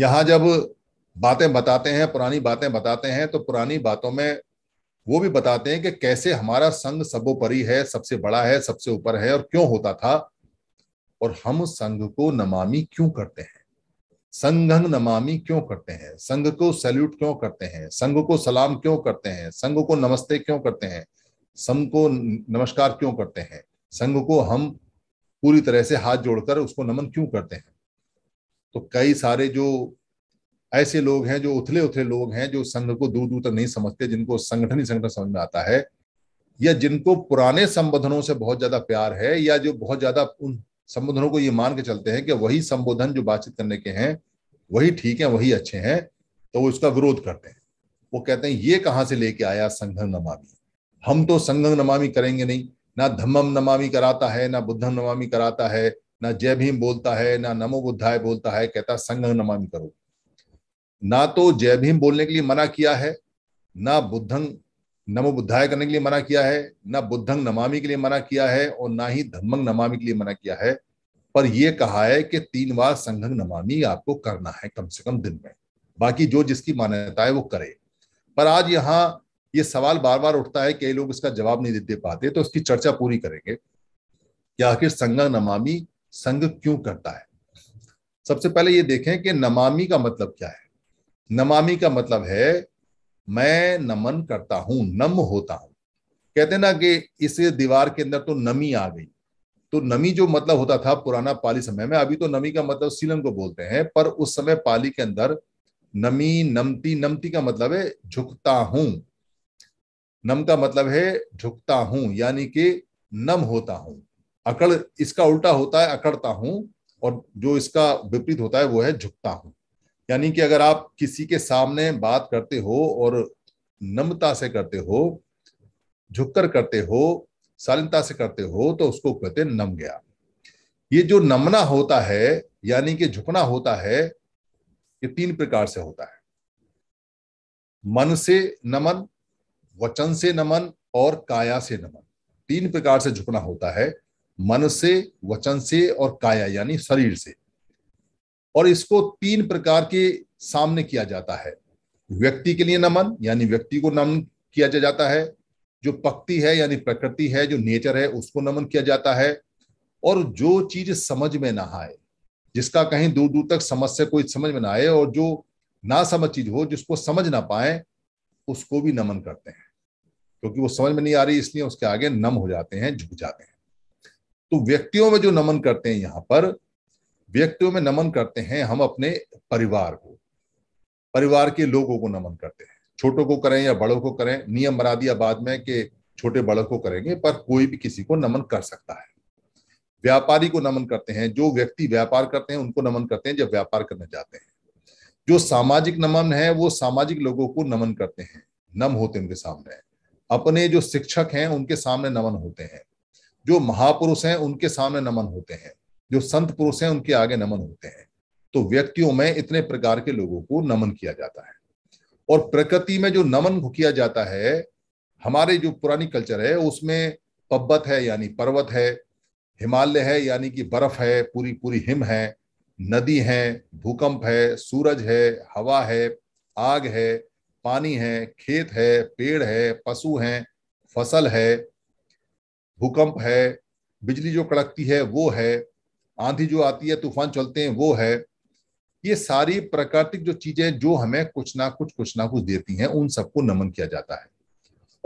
यहाँ जब बातें बताते हैं पुरानी बातें बताते हैं तो पुरानी बातों में वो भी बताते हैं कि कैसे हमारा संघ सबोपरि है सबसे बड़ा है सबसे ऊपर है और क्यों होता था और हम संघ को नमामि क्यों करते हैं संघंग नमामि क्यों करते हैं संघ को सैल्यूट क्यों करते हैं संघ को सलाम क्यों करते हैं संघ को नमस्ते क्यों करते हैं संघ को नमस्कार क्यों करते हैं संघ को हम पूरी तरह से हाथ जोड़कर उसको नमन क्यों करते हैं तो कई सारे जो ऐसे लोग हैं जो उथले उथले लोग हैं जो संघ को दूर दूर तक नहीं समझते जिनको संगठन ही संगठन समझ में आता है या जिनको पुराने संबोधनों से बहुत ज्यादा प्यार है या जो बहुत ज्यादा उन संबोधनों को ये मान के चलते हैं कि वही संबोधन जो बातचीत करने के हैं वही ठीक है वही अच्छे हैं तो वो इसका विरोध करते हैं वो कहते हैं ये कहां से लेके आया संघ नमामी हम तो संघ नमामी करेंगे नहीं ना धम्मम नमामि कराता है ना बुद्धम नमामि कराता है ना जय भीम बोलता है ना नमो बुद्धाय बोलता है कहता संघ नमामि करो ना तो जय भीम बोलने के लिए मना किया है ना बुद्धंग नमो बुद्धाय करने के लिए मना किया है ना बुद्धंग नमामि के लिए मना किया है और ना ही धम्मंग नमामि के लिए मना किया है पर यह कहा है कि तीन बार संघंग नमामि आपको करना है कम से कम दिन में बाकी जो जिसकी मान्यता है वो करे पर आज यहाँ ये सवाल बार बार उठता है कई लोग इसका जवाब नहीं दे पाते तो उसकी चर्चा पूरी करेंगे कि आखिर संग नमामि संग क्यों करता है सबसे पहले ये देखें कि नमामि का मतलब क्या है नमामि का मतलब है मैं नमन करता हूं नम होता हूं कहते ना कि इस दीवार के अंदर तो नमी आ गई तो नमी जो मतलब होता था पुराना पाली समय में अभी तो नमी का मतलब सीलन को बोलते हैं पर उस समय पाली के अंदर नमी नमती नमती का मतलब है झुकता हूं नम का मतलब है झुकता हूं यानी कि नम होता हूं अकड़ इसका उल्टा होता है अकड़ता हूं और जो इसका विपरीत होता है वो है झुकता हूं यानी कि अगर आप किसी के सामने बात करते हो और नम्रता से करते हो झुककर करते हो शालीनता से करते हो तो उसको कहते नम गया ये जो नमना होता है यानी कि झुकना होता है ये तीन प्रकार से होता है मन से नमन वचन से नमन और काया से नमन तीन प्रकार से झुकना होता है मन से वचन से और काया यानी शरीर से और इसको तीन प्रकार के सामने किया जाता है व्यक्ति के लिए नमन यानी व्यक्ति को नमन किया जा जाता है जो पक्ति है यानी प्रकृति है जो नेचर है उसको नमन किया जाता है और जो चीज समझ में ना आए जिसका कहीं दूर दूर तक समझ से कोई समझ में ना आए और जो ना समझ चीज हो जिसको समझ ना पाए उसको भी नमन करते हैं क्योंकि वो समझ में नहीं आ रही इसलिए उसके आगे नम हो जाते हैं झुक जाते हैं तो व्यक्तियों में जो नमन करते हैं यहाँ पर व्यक्तियों में नमन करते हैं हम अपने परिवार को परिवार के लोगों को नमन करते हैं छोटों को करें या बड़ों को करें नियम बना दिया बाद में कि छोटे बड़ों को करेंगे पर कोई भी किसी को नमन कर सकता है व्यापारी को नमन करते हैं जो व्यक्ति व्यापार करते हैं उनको नमन करते हैं जब व्यापार करने जाते हैं जो सामाजिक नमन है वो सामाजिक लोगों को नमन करते हैं नम होते उनके सामने अपने जो शिक्षक हैं उनके सामने नमन होते हैं जो महापुरुष हैं उनके सामने नमन होते हैं जो संत पुरुष हैं उनके आगे नमन होते हैं तो व्यक्तियों में इतने प्रकार के लोगों को नमन किया जाता है और प्रकृति में जो नमन किया जाता है हमारे जो पुरानी कल्चर है उसमें पब्बत है यानी पर्वत है हिमालय है यानी कि बर्फ है पूरी पूरी हिम है नदी है भूकंप है सूरज है हवा है आग है पानी है खेत है पेड़ है पशु है फसल है भूकंप है बिजली जो कड़कती है वो है आंधी जो आती है तूफान चलते हैं वो है ये सारी प्राकृतिक जो चीजें जो हमें कुछ ना कुछ कुछ ना कुछ देती हैं उन सबको नमन किया जाता है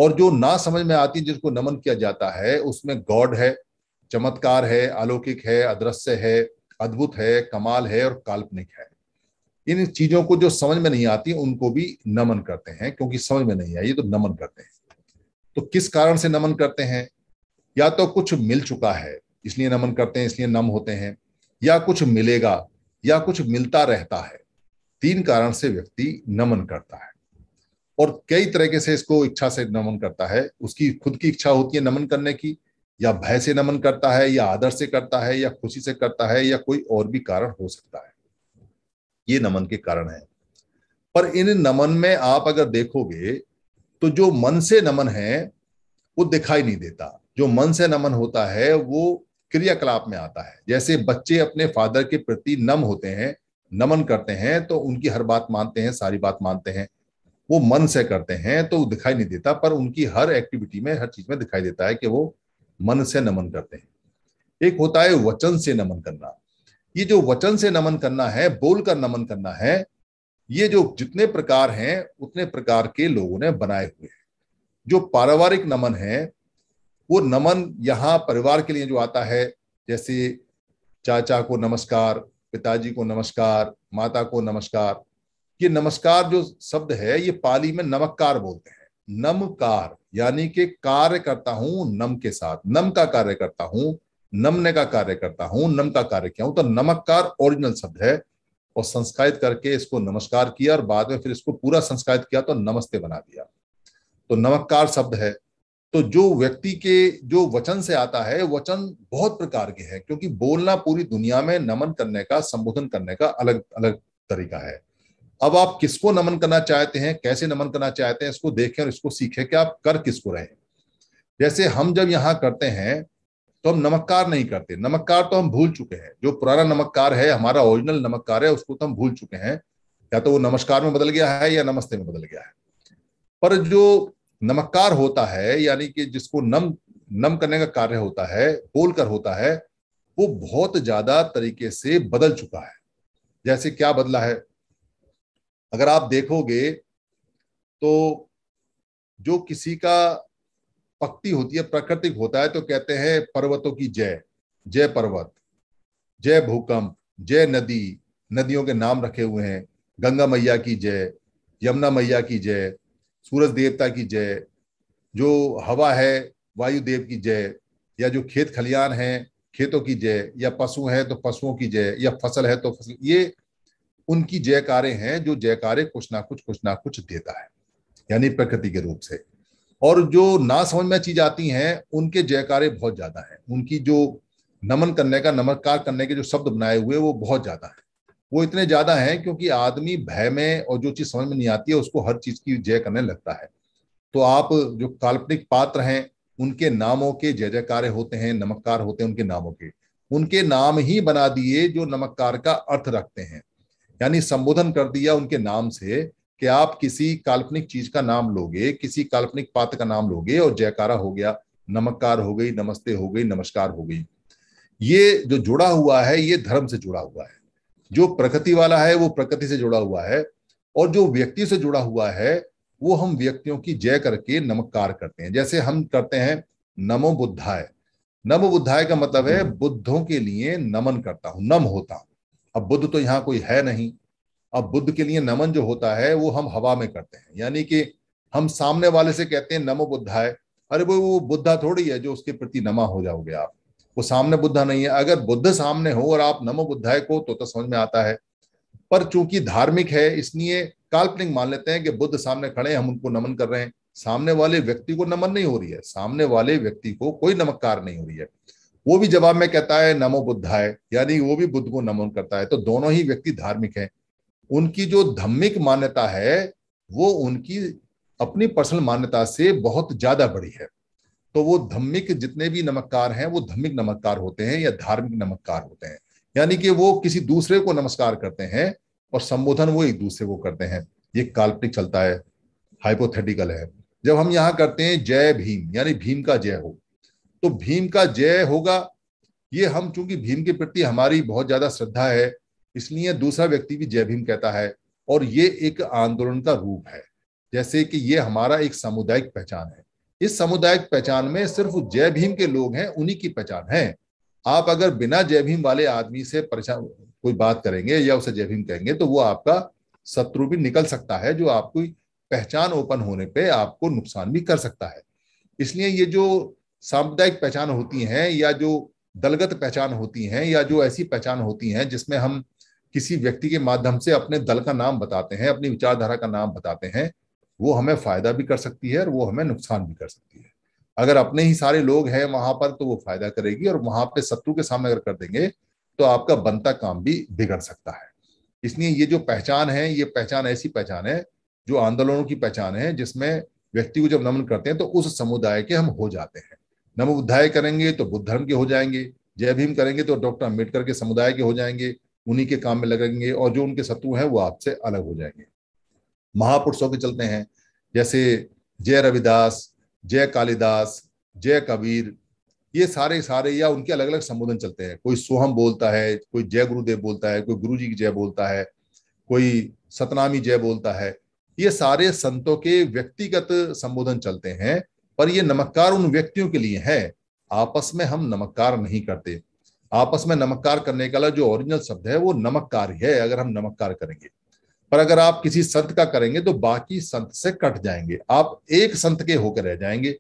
और जो ना समझ में आती है जिसको नमन किया जाता है उसमें गॉड है चमत्कार है अलौकिक है अदृश्य है अद्भुत है कमाल है और काल्पनिक है इन चीजों को जो समझ में नहीं आती उनको भी नमन करते हैं क्योंकि समझ में नहीं आई तो नमन करते हैं तो किस कारण से नमन करते हैं या तो कुछ मिल चुका है इसलिए नमन करते हैं इसलिए नम होते हैं या कुछ मिलेगा या कुछ मिलता रहता है तीन कारण से व्यक्ति नमन करता है और कई तरीके से इसको इच्छा से नमन करता है उसकी खुद की इच्छा होती है नमन करने की या भय से नमन करता है या आदर से करता है या खुशी से करता है या कोई और भी कारण हो सकता है ये नमन के कारण है पर इन नमन में आप अगर देखोगे तो जो मन से नमन है वो दिखाई नहीं देता जो मन से नमन होता है वो क्रियाकलाप में आता है जैसे बच्चे अपने फादर के प्रति नम होते हैं नमन करते हैं तो उनकी हर बात मानते हैं सारी बात मानते हैं वो मन से करते हैं तो दिखाई नहीं देता पर उनकी हर एक्टिविटी में हर चीज में दिखाई देता है कि वो मन से नमन करते हैं एक होता है वचन से नमन करना ये जो वचन से नमन करना है बोलकर नमन करना है ये जो जितने प्रकार हैं उतने प्रकार के लोगों ने बनाए हुए हैं जो पारिवारिक नमन है वो नमन यहाँ परिवार के लिए जो आता है जैसे चाचा को नमस्कार पिताजी को नमस्कार माता को नमस्कार ये नमस्कार जो शब्द है ये पाली में नमककार बोलते हैं नमकार यानी कि कार्य करता हूं नम के साथ नम का कार्य करता हूं नमने का कार्य करता हूं नम का कार्य किया हूं तो नमककार ओरिजिनल शब्द है और संस्कारित करके इसको नमस्कार किया और बाद में फिर इसको पूरा संस्कारित किया तो नमस्ते बना दिया तो नमककार शब्द है तो जो व्यक्ति के जो वचन से आता है वचन बहुत प्रकार के हैं क्योंकि बोलना पूरी दुनिया में नमन करने का संबोधन करने का अलग अलग तरीका है अब आप किसको नमन करना चाहते हैं कैसे नमन करना चाहते हैं इसको देखें और इसको सीखें कि आप कर किसको रहे जैसे हम जब यहाँ करते हैं तो हम नमककार नहीं करते नमककार तो हम भूल चुके हैं जो पुराना नमककार है हमारा ओरिजिनल नमककार है उसको तो हम भूल चुके हैं या तो वो नमस्कार में बदल गया है या नमस्ते में बदल गया है पर जो नमककार होता है यानी कि जिसको नम नम करने का कार्य होता है बोलकर होता है वो बहुत ज्यादा तरीके से बदल चुका है जैसे क्या बदला है अगर आप देखोगे तो जो किसी का पक्ति होती है प्राकृतिक होता है तो कहते हैं पर्वतों की जय जय पर्वत जय भूकंप जय नदी नदियों के नाम रखे हुए हैं गंगा मैया की जय यमुना मैया की जय सूरज देवता की जय जो हवा है वायुदेव की जय या जो खेत खलियान है खेतों की जय या पशु है तो पशुओं की जय या फसल है तो फसल ये उनकी जयकारे हैं जो जयकारे कुछ ना कुछ कुछ ना कुछ देता है यानी प्रकृति के रूप से और जो ना समझ में चीज आती हैं उनके जयकारे बहुत ज्यादा हैं उनकी जो नमन करने का नमस्कार करने के जो शब्द बनाए हुए वो बहुत ज्यादा है वो इतने ज्यादा हैं क्योंकि आदमी भय में और जो चीज समझ में नहीं आती है उसको हर चीज की जय करने लगता है तो आप जो काल्पनिक पात्र हैं उनके नामों के जय जयकारे होते हैं नमककार होते हैं उनके नामों के उनके नाम ही बना दिए जो नमककार का अर्थ रखते हैं यानी संबोधन कर दिया उनके नाम से कि आप किसी काल्पनिक चीज का नाम लोगे किसी काल्पनिक पात्र का नाम लोगे और जयकारा हो गया नमककार हो गई नमस्ते हो गई नमस्कार हो गई ये जो जुड़ा हुआ है ये धर्म से जुड़ा हुआ है जो प्रकृति वाला है वो प्रकृति से जुड़ा हुआ है और जो व्यक्ति से जुड़ा हुआ है वो हम व्यक्तियों की जय करके नमककार करते हैं जैसे हम करते हैं नमो बुद्धाय नमो बुद्धाय का मतलब है बुद्धों के लिए नमन करता हूं नम होता हूं अब बुद्ध तो यहाँ कोई है नहीं अब बुद्ध के लिए नमन जो होता है वो हम हवा में करते हैं यानी कि हम सामने वाले से कहते हैं नमो है अरे वो वो बुद्धा थोड़ी है जो उसके प्रति नमा हो जाओगे आप वो सामने बुद्धा नहीं है अगर बुद्ध सामने हो और आप नमो बुद्धाय को तो, तो समझ में आता है पर चूंकि धार्मिक है इसलिए काल्पनिक मान लेते हैं कि बुद्ध सामने खड़े हम उनको नमन कर रहे हैं सामने वाले व्यक्ति को नमन नहीं हो रही है सामने वाले व्यक्ति को कोई नमककार नहीं हो रही है वो भी जवाब में कहता है नमो बुद्धाय यानी वो भी बुद्ध को नमन करता है तो दोनों ही व्यक्ति धार्मिक हैं उनकी जो धम्मिक मान्यता है वो उनकी अपनी पर्सनल मान्यता से बहुत ज्यादा बड़ी है तो वो धम्मिक जितने भी नमककार हैं वो धम्मिक नमककार होते हैं या धार्मिक नमककार होते हैं यानी कि वो किसी दूसरे को नमस्कार करते हैं और संबोधन वो एक दूसरे को करते हैं ये काल्पनिक चलता है हाइपोथेटिकल है जब हम यहां करते हैं जय भीम यानी भीम का जय हो तो भीम का जय होगा ये हम चूंकि भीम के प्रति हमारी बहुत ज्यादा श्रद्धा है इसलिए दूसरा व्यक्ति भी जय भीम कहता है और ये एक आंदोलन का रूप है जैसे कि ये हमारा एक सामुदायिक पहचान है इस सामुदायिक पहचान में सिर्फ जय भीम के लोग हैं उन्हीं की पहचान है आप अगर बिना जय भीम वाले आदमी से परेशान कोई बात करेंगे या उसे जय भीम कहेंगे तो वो आपका शत्रु भी निकल सकता है जो आपको पहचान ओपन होने पे आपको नुकसान भी कर सकता है इसलिए ये जो सामुदायिक पहचान होती हैं या जो दलगत पहचान होती हैं या जो ऐसी पहचान होती हैं जिसमें हम किसी व्यक्ति के माध्यम से अपने दल का नाम बताते हैं अपनी विचारधारा का नाम बताते हैं वो हमें फायदा भी कर सकती है और वो हमें नुकसान भी कर सकती है अगर अपने ही सारे लोग हैं वहां पर तो वो फायदा करेगी और वहां पे शत्रु के सामने अगर कर देंगे तो आपका बनता काम भी बिगड़ सकता है इसलिए ये जो पहचान है ये पहचान ऐसी पहचान है जो आंदोलनों की पहचान है जिसमें व्यक्ति को जब नमन करते हैं तो उस समुदाय के हम हो जाते हैं नमोबुद्धाय करेंगे तो बुद्ध धर्म के हो जाएंगे जय भीम करेंगे तो डॉक्टर अम्बेडकर के समुदाय के हो जाएंगे उन्हीं के काम में लगेंगे और जो उनके शत्रु हैं वो आपसे अलग हो जाएंगे महापुरुषों के चलते हैं जैसे जय रविदास जय कालिदास जय कबीर ये सारे सारे या उनके अलग अलग संबोधन चलते हैं कोई सोहम बोलता है कोई जय गुरुदेव बोलता है कोई गुरु जी की जय बोलता है कोई सतनामी जय बोलता है ये सारे संतों के व्यक्तिगत संबोधन चलते हैं पर ये नमस्कार उन व्यक्तियों के लिए है आपस में हम नमस्कार नहीं करते आपस में नमककार करने का जो ओरिजिनल शब्द है वो नमककार है अगर हम नमककार करेंगे पर अगर आप किसी संत का करेंगे तो बाकी संत से कट जाएंगे आप एक संत के होकर रह जाएंगे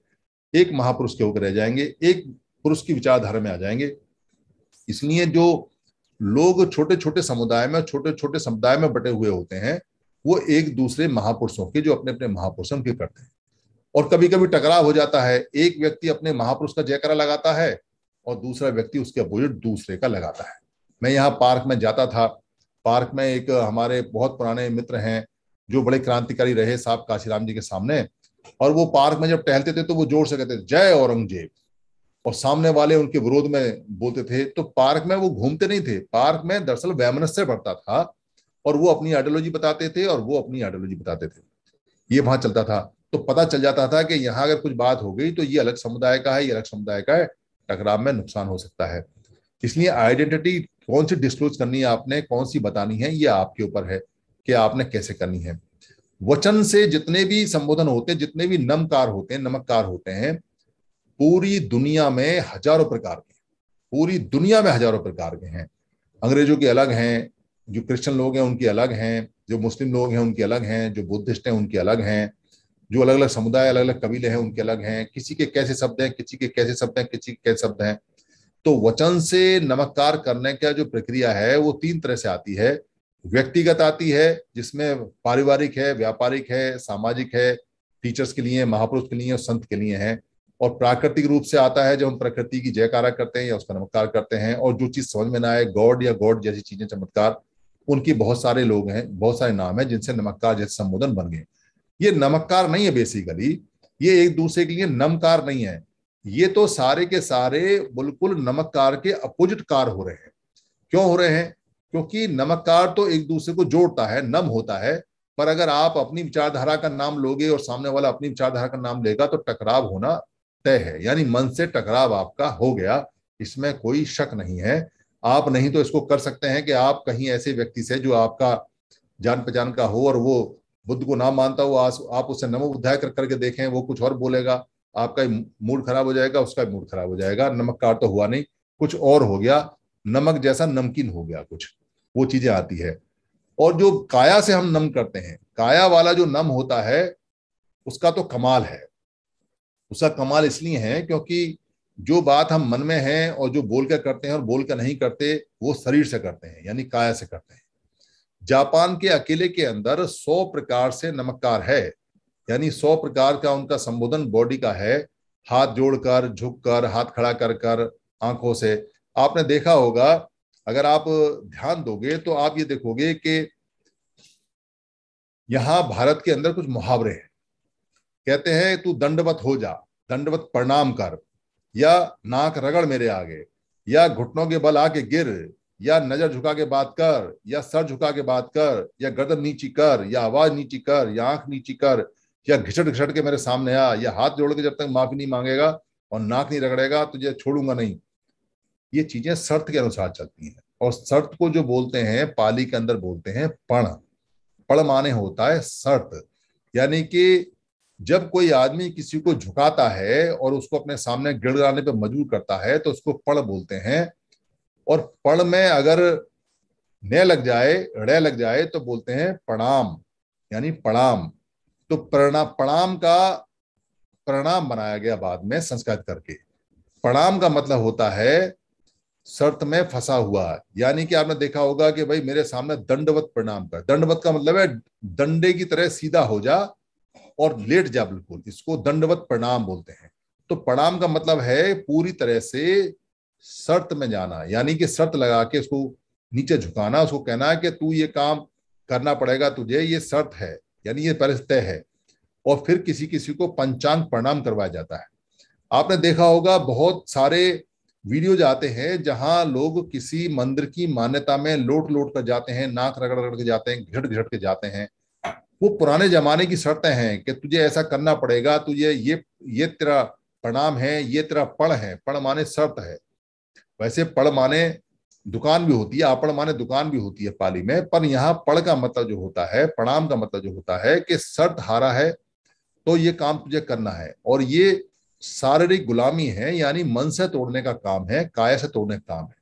एक महापुरुष के होकर रह जाएंगे एक पुरुष की विचारधारा में आ जाएंगे इसलिए जो लोग छोटे छोटे समुदाय में छोटे छोटे समुदाय में बटे हुए होते हैं वो एक दूसरे महापुरुषों के जो अपने अपने महापुरुषों के करते हैं और कभी कभी टकराव हो जाता है एक व्यक्ति अपने महापुरुष का जयकरा लगाता है और दूसरा व्यक्ति उसके अपोजिट दूसरे का लगाता है मैं यहाँ पार्क में जाता था पार्क में एक हमारे बहुत पुराने मित्र हैं जो बड़े क्रांतिकारी रहे साहब काशीराम जी के सामने और वो पार्क में जब टहलते थे तो वो जोर से कहते थे जय औरंगजेब और सामने वाले उनके विरोध में बोलते थे तो पार्क में वो घूमते नहीं थे पार्क में दरअसल वैमनस्य पड़ता था और वो अपनी आइडियोलॉजी बताते थे और वो अपनी आइडियोलॉजी बताते थे ये वहां चलता था तो पता चल जाता था कि यहाँ अगर कुछ बात हो गई तो ये अलग समुदाय का है ये अलग समुदाय का है टकराव में नुकसान हो सकता है इसलिए आइडेंटिटी कौन सी डिस्क्लोज करनी है आपने कौन सी बतानी है ये आपके ऊपर है कि आपने कैसे करनी है वचन से जितने भी संबोधन होते हैं जितने भी नमकार होते हैं नमककार होते हैं पूरी दुनिया में हजारों प्रकार के पूरी दुनिया में हजारों प्रकार के हैं अंग्रेजों के अलग हैं जो क्रिश्चियन लोग हैं उनके अलग हैं जो मुस्लिम लोग हैं उनके अलग हैं जो बुद्धिस्ट हैं उनके अलग हैं जो अलग अलग समुदाय अलग अलग कबीले हैं उनके अलग हैं किसी के कैसे शब्द हैं किसी के कैसे शब्द हैं किसी के कैसे शब्द हैं तो वचन से नमस्कार करने का जो प्रक्रिया है वो तीन तरह से आती है व्यक्तिगत आती है जिसमें पारिवारिक है व्यापारिक है सामाजिक है टीचर्स के लिए महापुरुष के लिए और संत के लिए है और प्राकृतिक रूप से आता है जब हम प्रकृति की जयकारा करते हैं या उसका नमस्कार करते हैं और जो चीज समझ में ना आए गॉड या गॉड जैसी चीजें चमत्कार उनकी बहुत सारे लोग हैं बहुत सारे नाम हैं जिनसे नमस्कार जैसे संबोधन बन गए ये नमककार नहीं है बेसिकली ये एक दूसरे के लिए नमकार नहीं है ये तो सारे के सारे बिल्कुल नमककार के अपोजिट कार हो रहे हैं क्यों हो रहे हैं क्योंकि नमककार तो एक दूसरे को जोड़ता है नम होता है पर अगर आप अपनी विचारधारा का नाम लोगे और सामने वाला अपनी विचारधारा का नाम लेगा तो टकराव होना तय है यानी मन से टकराव आपका हो गया इसमें कोई शक नहीं है आप नहीं तो इसको कर सकते हैं कि आप कहीं ऐसे व्यक्ति से जो आपका जान पहचान का हो और वो बुद्ध को ना मानता हो आप उससे नमो बुद्धाय कर करके देखें वो कुछ और बोलेगा आपका मूड खराब हो जाएगा उसका मूड खराब हो जाएगा नमक का तो हुआ नहीं कुछ और हो गया नमक जैसा नमकीन हो गया कुछ वो चीजें आती है और जो काया से हम नम करते हैं काया वाला जो नम होता है उसका तो कमाल है उसका कमाल इसलिए है क्योंकि जो बात हम मन में है और जो बोल कर करते हैं और बोल कर नहीं करते वो शरीर से करते हैं यानी काया से करते हैं जापान के अकेले के अंदर सौ प्रकार से नमककार है यानी सौ प्रकार का उनका संबोधन बॉडी का है हाथ जोड़कर झुककर हाथ खड़ा कर कर आंखों से आपने देखा होगा अगर आप ध्यान दोगे तो आप ये देखोगे कि यहां भारत के अंदर कुछ मुहावरे हैं कहते हैं तू दंडवत हो जा दंडवत प्रणाम कर या नाक रगड़ मेरे आगे या घुटनों के बल आके गिर या नजर झुका के बात कर या सर झुका के बात कर या गर्दन नीची कर या आवाज नीची कर या आंख नीची कर या घिसट घिसट के मेरे सामने आ या हाथ जोड़ के जब तक माफी नहीं मांगेगा और नाक नहीं रगड़ेगा तुझे छोड़ूंगा नहीं ये चीजें शर्त के अनुसार चलती हैं और शर्त को जो बोलते हैं पाली के अंदर बोलते हैं पण पण माने होता है शर्त यानी कि जब कोई आदमी किसी को झुकाता है और उसको अपने सामने गिड़गड़ाने पर मजबूर करता है तो उसको पण बोलते हैं और पण में अगर न लग जाए हृदय लग जाए तो बोलते हैं प्रणाम यानी प्रणाम तो प्रणा प्रणाम का प्रणाम बनाया गया बाद में संस्कृत करके प्रणाम का मतलब होता है शर्त में फंसा हुआ यानी कि आपने देखा होगा कि भाई मेरे सामने दंडवत प्रणाम कर दंडवत का मतलब है दंडे की तरह सीधा हो जा और लेट जा बिल्कुल इसको दंडवत प्रणाम बोलते हैं तो प्रणाम का मतलब है पूरी तरह से शर्त में जाना यानी कि शर्त लगा के उसको नीचे झुकाना उसको कहना है कि तू ये काम करना पड़ेगा तुझे ये शर्त है यानी ये तय है और फिर किसी किसी को पंचांग प्रणाम करवाया जाता है आपने देखा होगा बहुत सारे वीडियोज आते हैं जहां लोग किसी मंदिर की मान्यता में लोट लोट कर जाते हैं नाक रगड़ रगड़ के जाते हैं घिट घिट के जाते हैं वो पुराने जमाने की शर्तें हैं कि तुझे ऐसा करना पड़ेगा तुझे ये ये तेरा प्रणाम है ये तेरा पण है पण माने शर्त है वैसे पड़ माने दुकान भी होती है आपण माने दुकान भी होती है पाली में पर यहाँ पड़ का मतलब जो होता है प्रणाम का मतलब जो होता है कि शर्त हारा है तो ये काम तुझे करना है और ये शारीरिक गुलामी है यानी मन से तोड़ने का काम है काय से तोड़ने का काम है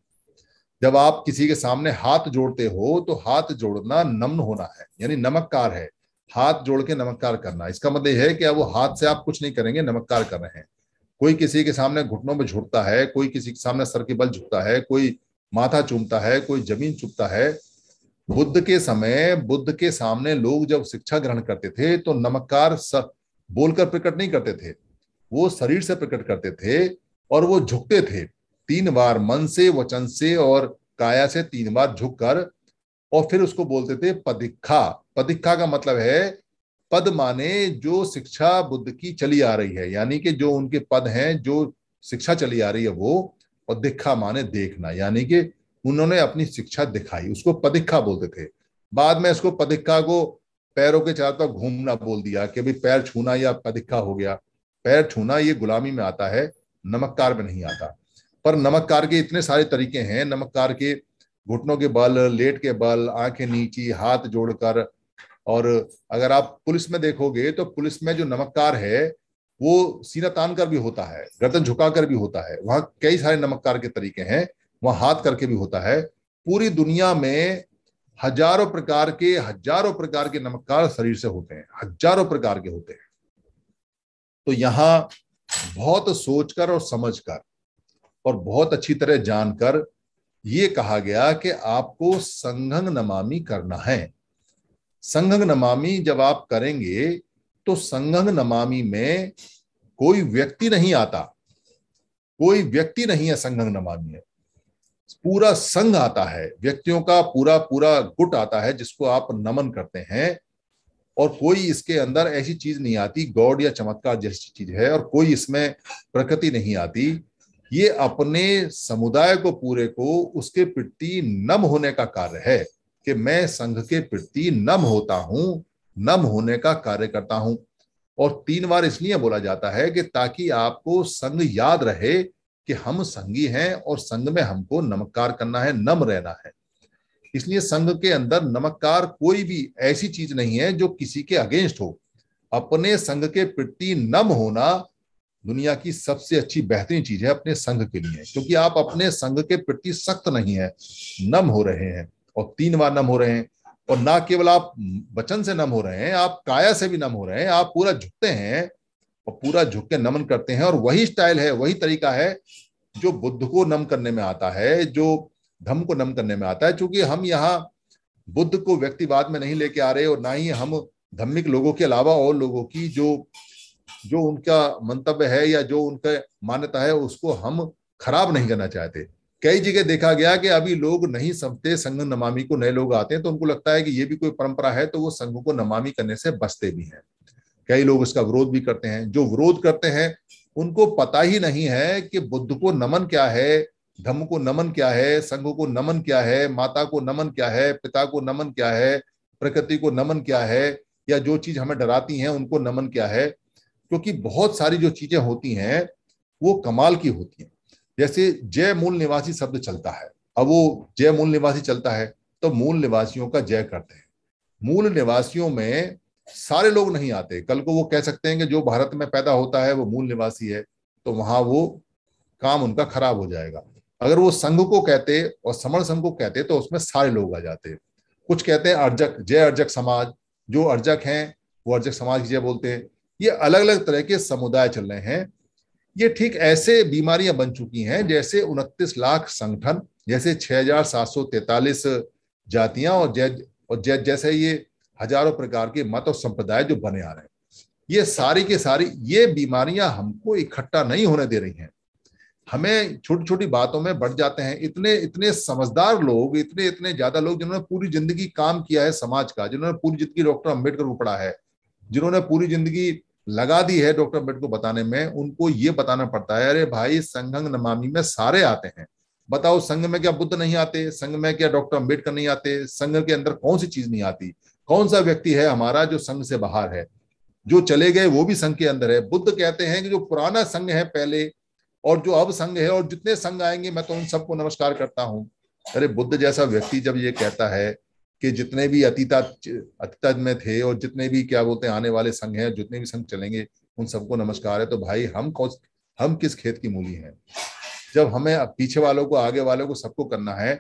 जब आप किसी के सामने हाथ जोड़ते हो तो हाथ जोड़ना नम्न होना है यानी नमककार है हाथ जोड़ के नमककार करना इसका मतलब है कि अब वो हाथ से आप कुछ नहीं करेंगे नमककार कर रहे हैं कोई किसी के सामने घुटनों में झुकता है कोई किसी के सामने सर के बल झुकता है कोई माथा चूमता है कोई जमीन चुपता है बुद्ध के समय बुद्ध के सामने लोग जब शिक्षा ग्रहण करते थे तो नमककार बोलकर प्रकट नहीं करते थे वो शरीर से प्रकट करते थे और वो झुकते थे तीन बार मन से वचन से और काया से तीन बार झुककर और फिर उसको बोलते थे पदिखा पदिखा का मतलब है पद माने जो शिक्षा बुद्ध की चली आ रही है यानी कि जो उनके पद हैं जो शिक्षा चली आ रही है वो और दिखा माने देखना यानी कि उन्होंने अपनी शिक्षा दिखाई उसको पदिखा बोलते थे बाद में इसको पदिखा को पैरों के चार पर घूमना बोल दिया कि भाई पैर छूना या पदिखा हो गया पैर छूना ये गुलामी में आता है नमककार में नहीं आता पर नमककार के इतने सारे तरीके हैं नमककार के घुटनों के बल लेट के बल आंखें नीची हाथ जोड़कर और अगर आप पुलिस में देखोगे तो पुलिस में जो नमककार है वो सीना तान कर भी होता है गर्दन झुकाकर भी होता है वहां कई सारे नमककार के तरीके हैं वहां हाथ करके भी होता है पूरी दुनिया में हजारों प्रकार के हजारों प्रकार के नमककार शरीर से होते हैं हजारों प्रकार के होते हैं तो यहां बहुत सोचकर और समझकर और बहुत अच्छी तरह जानकर ये कहा गया कि आपको संघंग नमामी करना है संघंग नमामि जब आप करेंगे तो संघंग नमामि में कोई व्यक्ति नहीं आता कोई व्यक्ति नहीं है संघंग नमामि में पूरा संघ आता है व्यक्तियों का पूरा पूरा गुट आता है जिसको आप नमन करते हैं और कोई इसके अंदर ऐसी चीज नहीं आती गॉड या चमत्कार जैसी चीज है और कोई इसमें प्रकृति नहीं आती ये अपने समुदाय को पूरे को उसके प्रति नम होने का कार्य है कि मैं संघ के प्रति नम होता हूं नम होने का कार्य करता हूं और तीन बार इसलिए बोला जाता है कि ताकि आपको संघ याद रहे कि हम संगी हैं और संघ में हमको नमककार करना है नम रहना है इसलिए संघ के अंदर नमककार कोई भी ऐसी चीज नहीं है जो किसी के अगेंस्ट हो अपने संघ के प्रति नम होना दुनिया की सबसे अच्छी बेहतरीन चीज है अपने संघ के लिए क्योंकि आप अपने संघ के प्रति सख्त नहीं है नम हो रहे हैं और तीन बार नम हो रहे हैं और ना केवल आप वचन से नम हो रहे हैं आप काया से भी नम हो रहे हैं आप पूरा झुकते हैं और पूरा झुक के नमन करते हैं और वही स्टाइल है वही तरीका है जो बुद्ध को नम करने में आता है जो धम को नम करने में आता है क्योंकि हम यहाँ बुद्ध को व्यक्तिवाद में नहीं लेके आ रहे और ना ही हम धम्मिक लोगों के अलावा और लोगों की जो जो उनका मंतव्य है या जो उनका मान्यता है उसको हम खराब नहीं करना चाहते कई जगह देखा गया कि अभी लोग नहीं समझते संग नमामि को नए लोग आते हैं तो उनको लगता है कि ये भी कोई परंपरा है तो वो संघ को नमामि करने से बचते भी हैं कई लोग इसका विरोध भी करते हैं जो विरोध करते हैं उनको पता ही नहीं है कि बुद्ध को नमन क्या है धम्म को नमन क्या है संघ को नमन क्या है माता को नमन क्या है पिता को नमन क्या है प्रकृति को नमन क्या है या जो चीज हमें डराती हैं उनको नमन क्या है क्योंकि बहुत सारी जो चीजें होती हैं वो कमाल की होती हैं जैसे जय मूल निवासी शब्द चलता है अब वो जय मूल निवासी चलता है तो मूल निवासियों का जय करते हैं मूल निवासियों में सारे लोग नहीं आते कल को वो कह सकते हैं कि जो भारत में पैदा होता है वो मूल निवासी है तो वहां वो काम उनका खराब हो जाएगा अगर वो संघ को कहते और समण संघ को कहते तो उसमें सारे लोग आ जाते कुछ कहते हैं अर्जक जय अर्जक समाज जो अर्जक हैं वो अर्जक समाज की जय बोलते हैं ये अलग अलग तरह के समुदाय चल रहे हैं ये ठीक ऐसे बीमारियां बन चुकी हैं जैसे उनतीस लाख संगठन जैसे तैतालीस जातियां और जै, और जै, जैसे ये हजारों प्रकार के मत और संप्रदाय जो बने आ रहे हैं ये सारी के सारी ये बीमारियां हमको इकट्ठा नहीं होने दे रही हैं हमें छोटी छोटी बातों में बढ़ जाते हैं इतने इतने समझदार लोग इतने इतने ज्यादा लोग जिन्होंने पूरी जिंदगी काम किया है समाज का जिन्होंने पूरी जिंदगी डॉक्टर अम्बेडकर को पढ़ा है जिन्होंने पूरी जिंदगी लगा दी है डॉक्टर अम्बेडकर को बताने में उनको ये बताना पड़ता है अरे भाई संघंग नमामी में सारे आते हैं बताओ संघ में क्या बुद्ध नहीं आते संघ में क्या डॉक्टर अम्बेडकर नहीं आते संघ के अंदर कौन सी चीज नहीं आती कौन सा व्यक्ति है हमारा जो संघ से बाहर है जो चले गए वो भी संघ के अंदर है बुद्ध कहते हैं कि जो पुराना संघ है पहले और जो अब संघ है और जितने संघ आएंगे मैं तो उन सबको नमस्कार करता हूं अरे बुद्ध जैसा व्यक्ति जब ये कहता है कि जितने भी अतीता अतीत में थे और जितने भी क्या बोलते हैं आने वाले संघ हैं जितने भी संघ चलेंगे उन सबको नमस्कार है तो भाई हम कौन हम किस खेत की मूली हैं जब हमें पीछे वालों को आगे वालों को सबको करना है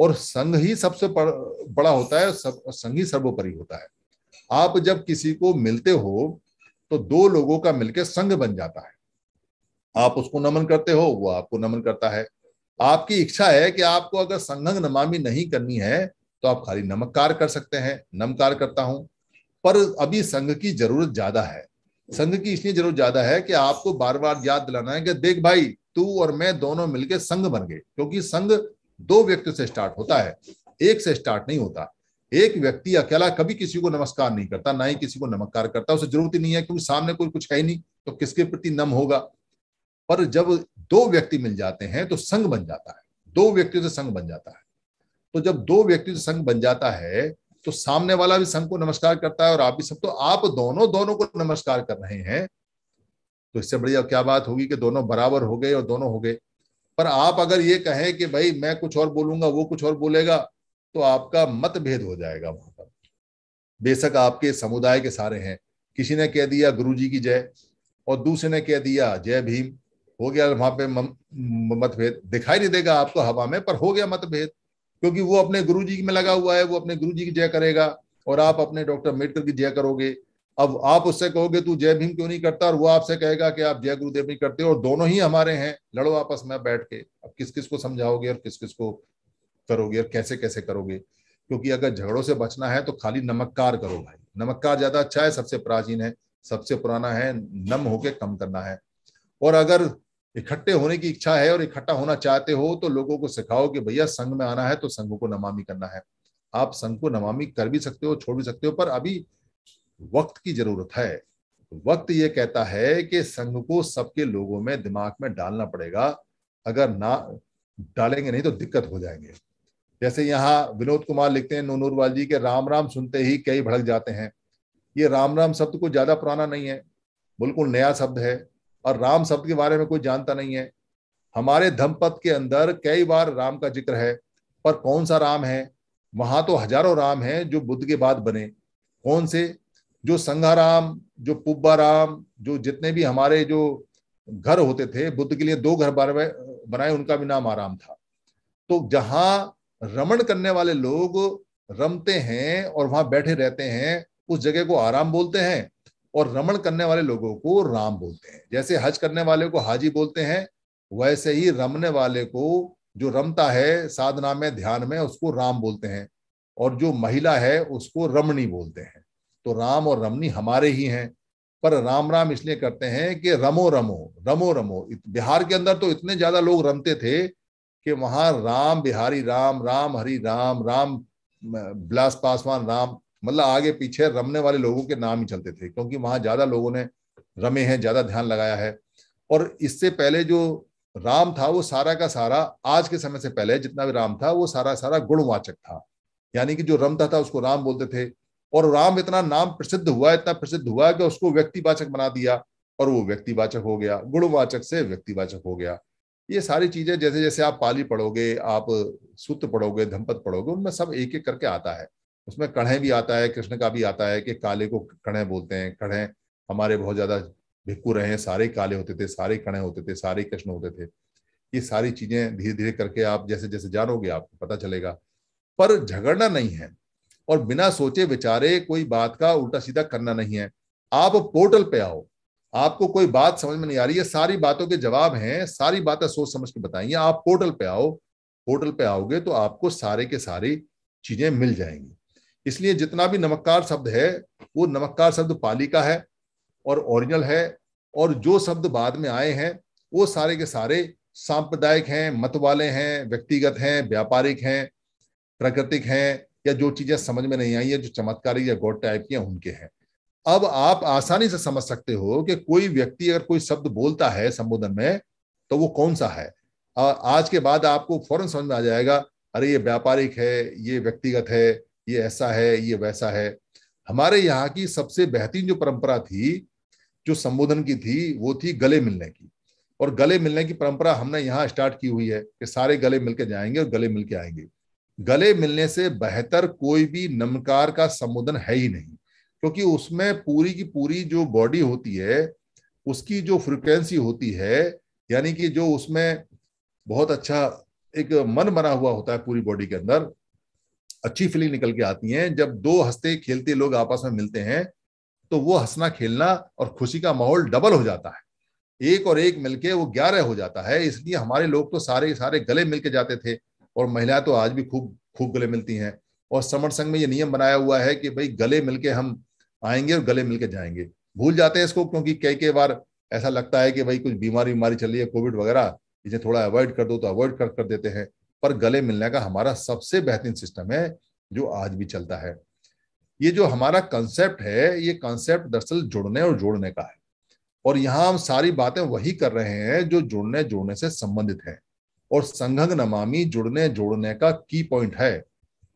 और संघ ही सबसे बड़ा होता है सब संघ ही सर्वोपरि होता है आप जब किसी को मिलते हो तो दो लोगों का मिलकर संघ बन जाता है आप उसको नमन करते हो वो आपको नमन करता है आपकी इच्छा है कि आपको अगर संघंग नमामी नहीं करनी है तो आप खाली नमककार कर सकते हैं नमकार करता हूं पर अभी संघ की जरूरत ज्यादा है संघ की इसलिए जरूरत ज्यादा है कि आपको बार बार याद दिलाना है कि देख भाई तू और मैं दोनों मिलकर संघ बन गए क्योंकि संघ दो व्यक्तियों से स्टार्ट होता है एक से स्टार्ट नहीं होता एक व्यक्ति अकेला कभी किसी को नमस्कार नहीं करता ना ही किसी को नमस्कार करता उसे जरूरत ही नहीं है क्योंकि सामने कोई कुछ है ही नहीं तो किसके प्रति नम होगा पर जब दो व्यक्ति मिल जाते हैं तो संघ बन जाता है दो व्यक्तियों से संघ बन जाता है तो जब दो व्यक्ति से संघ बन जाता है तो सामने वाला भी संघ को नमस्कार करता है और आप भी सब तो आप दोनों दोनों को नमस्कार कर रहे हैं तो इससे बढ़िया क्या बात होगी कि दोनों बराबर हो गए और दोनों हो गए पर आप अगर ये कहें कि भाई मैं कुछ और बोलूंगा वो कुछ और बोलेगा तो आपका मतभेद हो जाएगा वहां पर बेशक आपके समुदाय के सारे हैं किसी ने कह दिया गुरु जी की जय और दूसरे ने कह दिया जय भीम हो गया वहां पे मतभेद दिखाई नहीं देगा आपको हवा में पर हो गया मतभेद क्योंकि वो अपने गुरु जी में लगा हुआ है वो अपने गुरु जी की जय करेगा और आप अपने डॉक्टर अम्बेडकर की जय करोगे अब आप उससे कहोगे तू जय भीम क्यों नहीं करता और वो आपसे कहेगा कि आप जय गुरुदेव नहीं करते और दोनों ही हमारे हैं लड़ो आपस में बैठ के अब किस किस को समझाओगे और किस किस को करोगे और कैसे कैसे करोगे क्योंकि अगर झगड़ों से बचना है तो खाली नमककार करो भाई नमककार ज्यादा अच्छा है सबसे प्राचीन है सबसे पुराना है नम होके कम करना है और अगर इकट्ठे होने की इच्छा है और इकट्ठा होना चाहते हो तो लोगों को सिखाओ कि भैया संघ में आना है तो संघ को नमामि करना है आप संघ को नमामि कर भी सकते हो छोड़ भी सकते हो पर अभी वक्त की जरूरत है वक्त ये कहता है कि संघ को सबके लोगों में दिमाग में डालना पड़ेगा अगर ना डालेंगे नहीं तो दिक्कत हो जाएंगे जैसे यहाँ विनोद कुमार लिखते हैं नूनूरवाल जी के राम राम सुनते ही कई भड़क जाते हैं ये राम राम शब्द कुछ ज्यादा पुराना नहीं है बिल्कुल नया शब्द है और राम शब्द के बारे में कोई जानता नहीं है हमारे धमपत के अंदर कई बार राम का जिक्र है पर कौन सा राम है वहां तो हजारों राम हैं जो बुद्ध के बाद बने कौन से जो संघाराम जो पुब्बा राम जो जितने भी हमारे जो घर होते थे बुद्ध के लिए दो घर बनाए उनका भी नाम आराम था तो जहां रमण करने वाले लोग रमते हैं और वहां बैठे रहते हैं उस जगह को आराम बोलते हैं और रमण करने वाले लोगों को राम बोलते हैं जैसे हज करने वाले को हाजी बोलते हैं वैसे ही रमने वाले को जो रमता है साधना में ध्यान में उसको राम बोलते हैं और जो महिला है उसको रमणी बोलते हैं तो राम और रमणी हमारे ही हैं पर राम राम इसलिए करते हैं कि रमो रमो रमो रमो बिहार के अंदर तो इतने ज्यादा लोग रमते थे कि वहां राम बिहारी राम राम हरि राम राम बिलास पासवान राम मतलब आगे पीछे रमने वाले लोगों के नाम ही चलते थे क्योंकि वहां ज्यादा लोगों ने रमे हैं ज्यादा ध्यान लगाया है और इससे पहले जो राम था वो सारा का सारा आज के समय से पहले जितना भी राम था वो सारा सारा गुणवाचक था यानी कि जो रमता था उसको राम बोलते थे और राम इतना नाम प्रसिद्ध हुआ इतना प्रसिद्ध हुआ कि उसको व्यक्तिवाचक बना दिया और वो व्यक्तिवाचक हो गया गुणवाचक से व्यक्तिवाचक हो गया ये सारी चीजें जैसे जैसे आप पाली पढ़ोगे आप सूत्र पढ़ोगे धमपत पढ़ोगे उनमें सब एक एक करके आता है उसमें कढ़े भी आता है कृष्ण का भी आता है कि काले को कढ़े बोलते हैं कढ़े हमारे बहुत ज्यादा भिक्कू रहे हैं सारे काले होते थे सारे कड़े होते थे सारे कृष्ण होते थे ये सारी चीजें धीरे धीरे करके आप जैसे जैसे जानोगे आपको पता चलेगा पर झगड़ना नहीं है और बिना सोचे विचारे कोई बात का उल्टा सीधा करना नहीं है आप पोर्टल पे आओ आपको कोई बात समझ में नहीं आ रही है सारी बातों के जवाब हैं सारी बातें सोच समझ के बताइए आप पोर्टल पे आओ पोर्टल पे आओगे तो आपको सारे के सारी चीजें मिल जाएंगी इसलिए जितना भी नमककार शब्द है वो नमककार शब्द पाली का है और ओरिजिनल है और जो शब्द बाद में आए हैं वो सारे के सारे सांप्रदायिक हैं मत वाले हैं व्यक्तिगत हैं व्यापारिक हैं प्राकृतिक हैं या जो चीजें समझ में नहीं आई है जो चमत्कारी या गॉड टाइप की हैं उनके हैं अब आप आसानी से समझ सकते हो कि कोई व्यक्ति अगर कोई शब्द बोलता है संबोधन में तो वो कौन सा है आज के बाद आपको फौरन समझ में आ जाएगा अरे ये व्यापारिक है ये व्यक्तिगत है ये ऐसा है ये वैसा है हमारे यहाँ की सबसे बेहतरीन जो परंपरा थी जो संबोधन की थी वो थी गले मिलने की और गले मिलने की परंपरा हमने यहाँ स्टार्ट की हुई है कि सारे गले मिलके जाएंगे और गले मिलके आएंगे गले मिलने से बेहतर कोई भी नमकार का संबोधन है ही नहीं क्योंकि उसमें पूरी की पूरी जो बॉडी होती है उसकी जो फ्रिक्वेंसी होती है यानी कि जो उसमें बहुत अच्छा एक मन बना हुआ होता है पूरी बॉडी के अंदर अच्छी फीलिंग निकल के आती है जब दो हंसते खेलते लोग आपस में मिलते हैं तो वो हंसना खेलना और खुशी का माहौल डबल हो जाता है एक और एक मिलके वो ग्यारह हो जाता है इसलिए हमारे लोग तो सारे सारे गले मिलके जाते थे और महिलाएं तो आज भी खूब खूब गले मिलती हैं और समर संघ में ये नियम बनाया हुआ है कि भाई गले मिलके हम आएंगे और गले मिलके जाएंगे भूल जाते हैं इसको क्योंकि कई कई बार ऐसा लगता है कि भाई कुछ बीमारी बीमारी चल रही है कोविड वगैरह इसे थोड़ा अवॉइड कर दो तो अवॉइड कर कर देते हैं पर गले मिलने का हमारा सबसे बेहतरीन सिस्टम है जो आज भी चलता है ये जो हमारा कंसेप्ट है ये कंसेप्ट दरअसल जुड़ने और जोड़ने का है और यहाँ हम सारी बातें वही कर रहे हैं जो जुड़ने जोड़ने से संबंधित है और संघंग नमामि जुड़ने जोड़ने का की पॉइंट है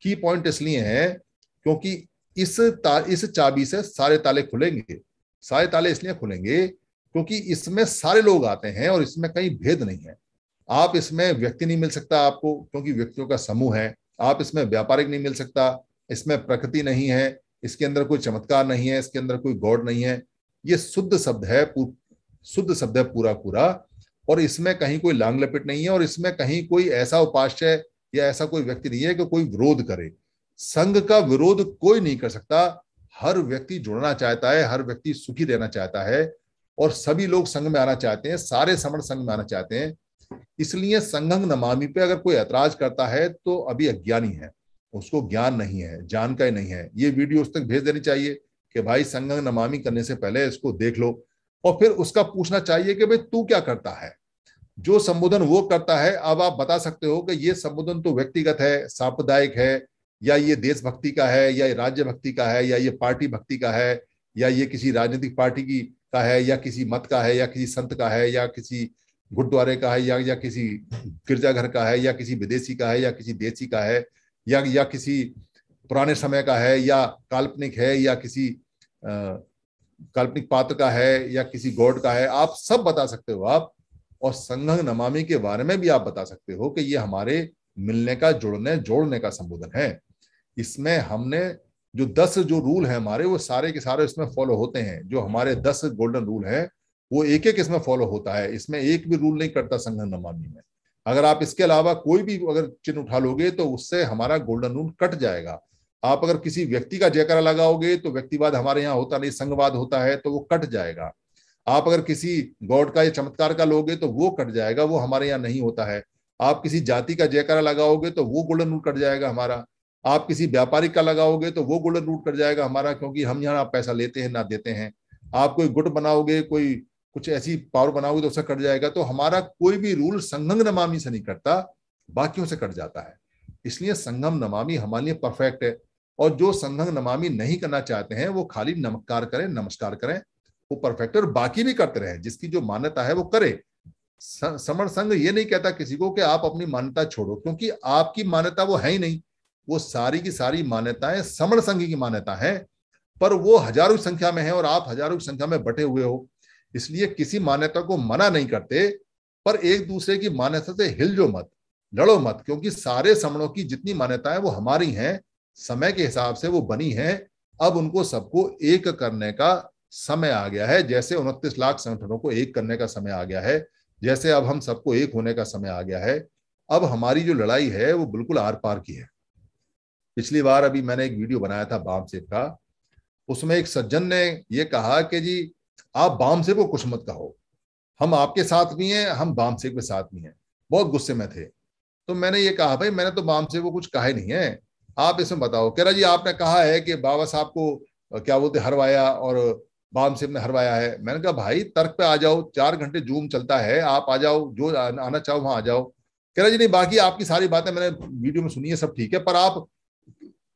की पॉइंट इसलिए है क्योंकि इस ता, इस चाबी से सारे ताले खुलेंगे सारे ताले इसलिए खुलेंगे क्योंकि इसमें सारे लोग आते हैं और इसमें कहीं भेद नहीं है आप इसमें व्यक्ति नहीं मिल सकता आपको क्योंकि व्यक्तियों का समूह है आप इसमें व्यापारिक नहीं मिल सकता इसमें प्रकृति नहीं है इसके अंदर कोई चमत्कार नहीं है इसके अंदर कोई गौड़ नहीं है ये शुद्ध शब्द है शुद्ध शब्द है पूरा पूरा और इसमें कहीं कोई लांग लपेट नहीं है और इसमें कहीं कोई ऐसा उपास्य या ऐसा कोई व्यक्ति नहीं है कि कोई विरोध करे संघ का विरोध कोई नहीं कर सकता हर व्यक्ति जुड़ना चाहता है हर व्यक्ति सुखी रहना चाहता है और सभी लोग संघ में आना चाहते हैं सारे समण संघ में आना चाहते हैं इसलिए संगम नमामि पे अगर कोई ऐतराज करता है तो अभी अज्ञानी है उसको ज्ञान नहीं है जानकारी नहीं है ये वीडियो उस तक भेज देनी चाहिए कि भाई संगम नमामि करने से पहले इसको देख लो और फिर उसका पूछना चाहिए कि भाई तू क्या करता है जो संबोधन वो करता है अब आप बता सकते हो कि ये संबोधन तो व्यक्तिगत है सांप्रदायिक है या ये देशभक्ति का है या राज्य भक्ति का है या ये पार्टी भक्ति का है या ये किसी राजनीतिक पार्टी की का है या किसी मत का है या किसी संत का है या किसी गुरुद्वारे का है या या किसी गिरजाघर का है या किसी विदेशी का है या किसी देसी का है या या किसी पुराने समय का है या काल्पनिक है या किसी काल्पनिक पात्र का है या किसी गॉड का है आप सब बता सकते हो आप और संघ नमामि के बारे में भी आप बता सकते हो कि ये हमारे मिलने का जुड़ने जोड़ने का संबोधन है इसमें हमने जो दस जो रूल है हमारे वो सारे के सारे इसमें फॉलो होते हैं जो हमारे दस गोल्डन रूल है वो एक एक इसमें फॉलो होता है इसमें एक भी रूल नहीं करता संघ नमामि में अगर आप इसके अलावा कोई भी अगर चिन्ह उठा लोगे तो उससे हमारा गोल्डन रूल कट जाएगा आप अगर किसी व्यक्ति का जयकारा लगाओगे तो व्यक्तिवाद हमारे यहाँ होता नहीं संघवाद होता है तो वो कट जाएगा आप अगर किसी गॉड का या चमत्कार का लोगे तो वो कट जाएगा वो हमारे यहाँ नहीं होता है आप किसी जाति का जयकारा लगाओगे तो वो गोल्डन रूल कट जाएगा हमारा आप किसी व्यापारिक का लगाओगे तो वो गोल्डन रूट कट जाएगा हमारा क्योंकि हम यहाँ पैसा लेते हैं ना देते हैं आप कोई गुट बनाओगे कोई कुछ ऐसी पावर बना हुई तो उससे कट जाएगा तो हमारा कोई भी रूल संगम नमामी से नहीं कटता बाकियों से कट जाता है इसलिए संगम नमामी हमारे लिए परफेक्ट है और जो संगम नमामी नहीं करना चाहते हैं वो खाली नमस्कार करें नमस्कार करें वो परफेक्ट और बाकी भी करते रहे जिसकी जो मान्यता है वो करे समर संघ ये नहीं कहता किसी को कि आप अपनी मान्यता छोड़ो क्योंकि आपकी मान्यता वो है ही नहीं वो सारी की सारी मान्यताएं समर संघ की मान्यता है पर वो हजारों की संख्या में है और आप हजारों की संख्या में बटे हुए हो इसलिए किसी मान्यता को मना नहीं करते पर एक दूसरे की मान्यता से हिलजो मत लड़ो मत क्योंकि सारे समणों की जितनी मान्यताएं वो हमारी हैं समय के हिसाब से वो बनी हैं अब उनको सबको एक करने का समय आ गया है जैसे उनतीस लाख संगठनों को एक करने का समय आ गया है जैसे अब हम सबको एक होने का समय आ गया है अब हमारी जो लड़ाई है वो बिल्कुल आर पार की है पिछली बार अभी मैंने एक वीडियो बनाया था बाम सेठ का उसमें एक सज्जन ने ये कहा कि जी आप बाम से को कुछ मत कहो हम आपके साथ भी हैं हम बाम से के साथ भी हैं बहुत गुस्से में थे तो मैंने ये कहा भाई मैंने तो बाम से को कुछ कहा ही नहीं है आप इसमें बताओ कह रहा जी आपने कहा है कि बाबा साहब को क्या बोलते हरवाया और बाम सिंह ने हरवाया है मैंने कहा भाई तर्क पे आ जाओ चार घंटे जूम चलता है आप आ जाओ जो आना चाहो वहां आ जाओ कह रहा जी नहीं बाकी आपकी सारी बातें मैंने वीडियो में सुनी है सब ठीक है पर आप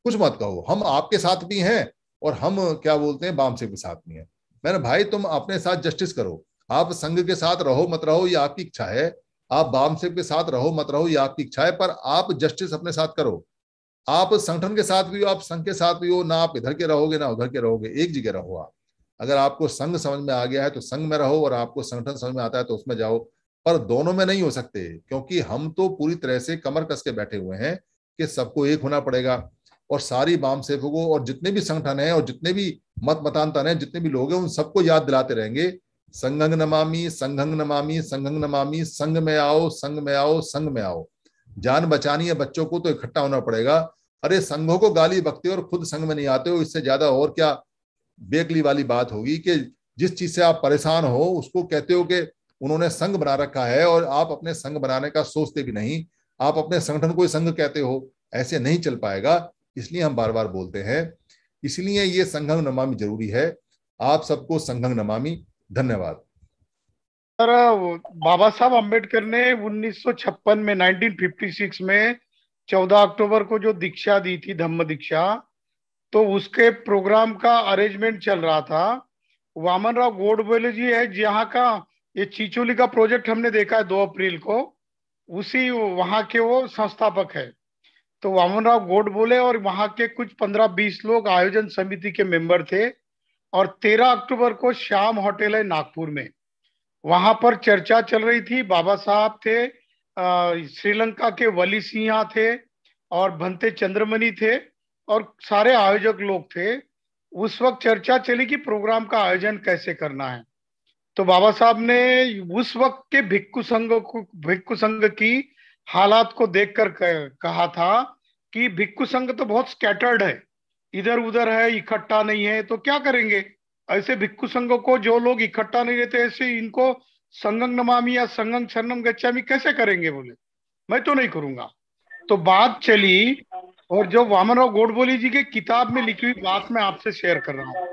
कुछ मत कहो हम आपके साथ भी हैं और हम क्या बोलते हैं बाम सिंह के साथ भी हैं मैंने भाई तुम अपने साथ जस्टिस करो आप संघ के साथ रहो मत रहो ये आपकी इच्छा है आप बामसेब के साथ रहो मत रहो ये आपकी इच्छा है पर आप जस्टिस अपने साथ करो आप संगठन के साथ भी हो आप संघ के साथ भी हो ना आप इधर के रहोगे ना उधर के रहोगे एक जगह रहो आप अगर आपको संघ समझ में आ गया है तो संघ में रहो और आपको संगठन समझ में आता है तो उसमें जाओ पर दोनों में नहीं हो सकते क्योंकि हम तो पूरी तरह से कमर कस के बैठे हुए हैं कि सबको एक होना पड़ेगा और सारी बाम सेफों को और जितने भी संगठन है और जितने भी मत मतांतर है जितने भी लोग हैं उन सबको याद दिलाते रहेंगे संगंग नमामी संघंग नमामी संघंग नमामी संग में आओ संग में आओ संग में आओ जान बचानी है बच्चों को तो इकट्ठा होना पड़ेगा अरे संघों को गाली बकते हो और खुद संघ में नहीं आते हो इससे ज्यादा और क्या बेकली वाली बात होगी कि जिस चीज से आप परेशान हो उसको कहते हो कि उन्होंने संघ बना रखा है और आप अपने संघ बनाने का सोचते भी नहीं आप अपने संगठन को संघ कहते हो ऐसे नहीं चल पाएगा इसलिए हम बार बार बोलते हैं इसलिए ये संघंग नमामि जरूरी है आप सबको संघंग नमामि धन्यवाद सर बाबा साहब अम्बेडकर ने 1956 में 1956 में 14 अक्टूबर को जो दीक्षा दी थी धम्म दीक्षा तो उसके प्रोग्राम का अरेंजमेंट चल रहा था वामन राव गोडबोले जी है जहाँ का ये चीचोली का प्रोजेक्ट हमने देखा है दो अप्रैल को उसी वहां के वो संस्थापक है तो वामन राव गोड बोले और वहां के कुछ पंद्रह बीस लोग आयोजन समिति के मेंबर थे और तेरह अक्टूबर को श्याम होटल है नागपुर में वहां पर चर्चा चल रही थी बाबा साहब थे श्रीलंका के वली सिंह थे और भंते चंद्रमणि थे और सारे आयोजक लोग थे उस वक्त चर्चा चली कि प्रोग्राम का आयोजन कैसे करना है तो बाबा साहब ने उस वक्त के भिक्खु संघ को भिक्खु संघ की हालात को देखकर कहा था कि भिक्खु संघ तो बहुत स्कैटर्ड है इधर उधर है इकट्ठा नहीं है तो क्या करेंगे ऐसे भिक्षु संघ को जो लोग इकट्ठा नहीं रहते ऐसे इनको संगम नमामी या संगम छन्नम गच्छामी कैसे करेंगे बोले मैं तो नहीं करूंगा तो बात चली और जो वामनराव गोडबोली जी के किताब में लिखी हुई बात मैं आपसे शेयर कर रहा हूँ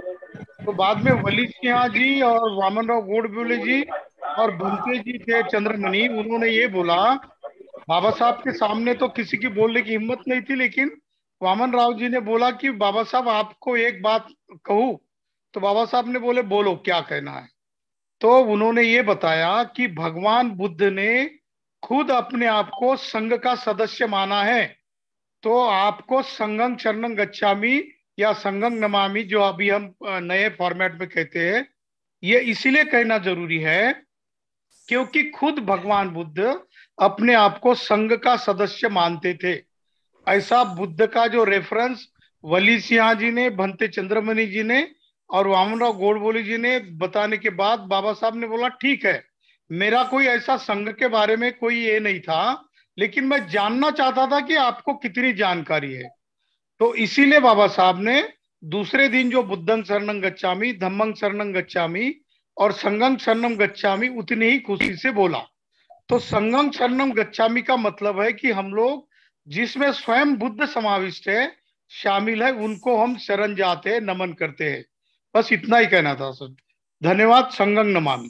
तो बाद में वली सिंहा जी और वामनराव गोडबोली जी और भंते जी थे चंद्रमणि उन्होंने ये बोला बाबा साहब के सामने तो किसी की बोलने की हिम्मत नहीं थी लेकिन वामन राव जी ने बोला कि बाबा साहब आपको एक बात कहू तो बाबा साहब ने बोले बोलो क्या कहना है तो उन्होंने ये बताया कि भगवान बुद्ध ने खुद अपने आप को संघ का सदस्य माना है तो आपको संगम चरणम गच्छामी या संगम नमामि जो अभी हम नए फॉर्मेट में कहते हैं ये इसीलिए कहना जरूरी है क्योंकि खुद भगवान बुद्ध अपने आप को संघ का सदस्य मानते थे ऐसा बुद्ध का जो रेफरेंस वली सिंह जी ने भंते चंद्रमणि जी ने और वामनराव गोडबोली जी ने बताने के बाद बाबा साहब ने बोला ठीक है मेरा कोई ऐसा संघ के बारे में कोई ये नहीं था लेकिन मैं जानना चाहता था कि आपको कितनी जानकारी है तो इसीलिए बाबा साहब ने दूसरे दिन जो बुद्धंग शरणं गच्छामी धम्मंग शरणं गच्छामी और संगम शरणम गच्छामी उतनी ही खुशी से बोला तो संगम शरणम गच्छामी का मतलब है कि हम लोग जिसमें स्वयं बुद्ध समाविष्ट है शामिल है उनको हम शरण जाते हैं नमन करते हैं बस इतना ही कहना था सर धन्यवाद संगम नमामि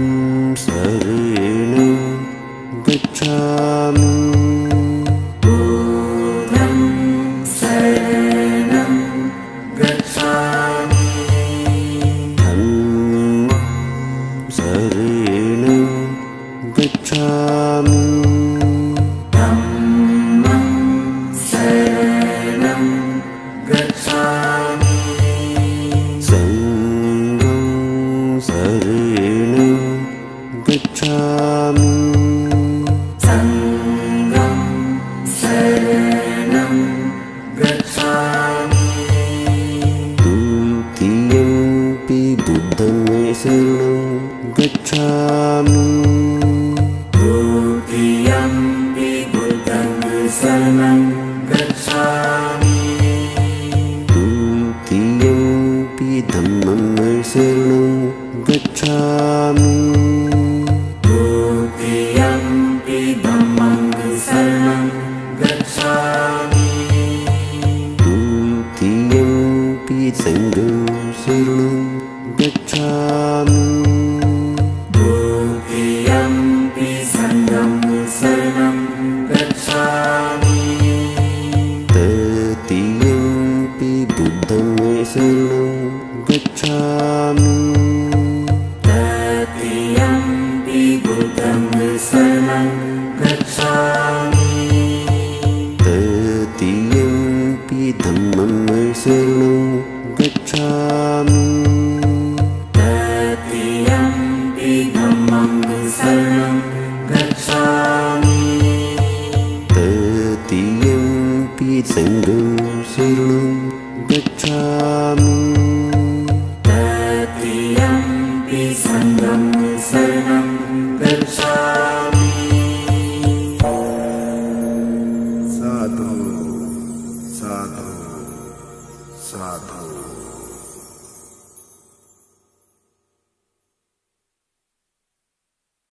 सरेण गच्छामि